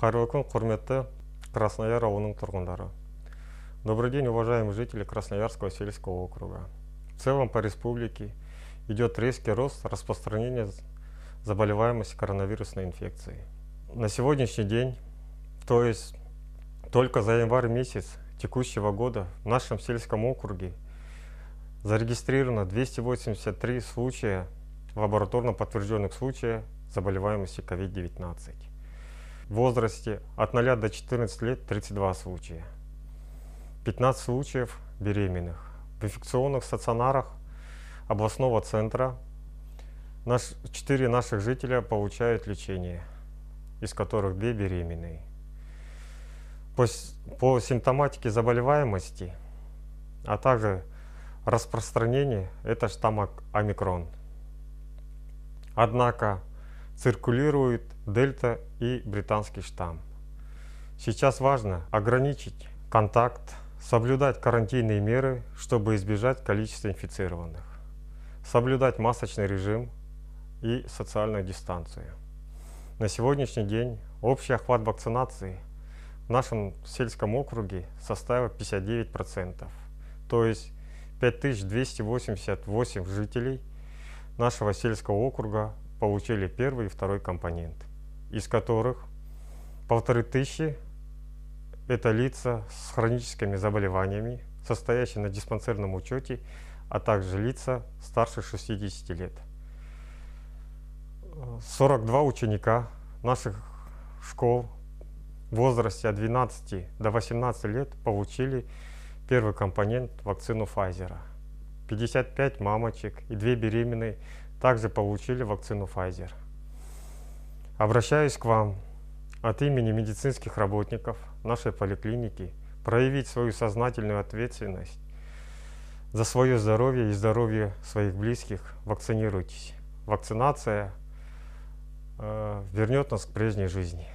Қайырлы күн, құрметті Краснояр ауылының тұрғындары. Добрый день, уважаемые жители Красноярского сельского округа. В целом по республике идет резкий рост распространения заболеваемости коронавирусной инфекцией. На сегодняшний день, то есть только за январь месяц текущего года в нашем сельском округе зарегистрировано 283 случая в лабораторно подтвержденных случаев заболеваемости COVID-19. В возрасте от 0 до 14 лет 32 случая. 15 случаев беременных. В инфекционных стационарах областного центра наш, 4 наших жителя получают лечение, из которых 2 беременные. По, по симптоматике заболеваемости, а также распространение, это штамм омикрон – Однако циркулирует дельта и британский штамм. Сейчас важно ограничить контакт, соблюдать карантинные меры, чтобы избежать количества инфицированных, соблюдать масочный режим и социальную дистанцию. На сегодняшний день общий охват вакцинации в нашем сельском округе составил 59%, то есть 5288 жителей – нашего сельского округа получили первый и второй компонент, из которых полторы тысячи – это лица с хроническими заболеваниями, состоящие на диспансерном учете, а также лица старше 60 лет. 42 ученика наших школ в возрасте от 12 до 18 лет получили первый компонент вакцину Pfizer – 55 мамочек и 2 беременные также получили вакцину Pfizer. Обращаюсь к вам от имени медицинских работников нашей поликлиники проявить свою сознательную ответственность за свое здоровье и здоровье своих близких. Вакцинируйтесь. Вакцинация э, вернет нас к прежней жизни.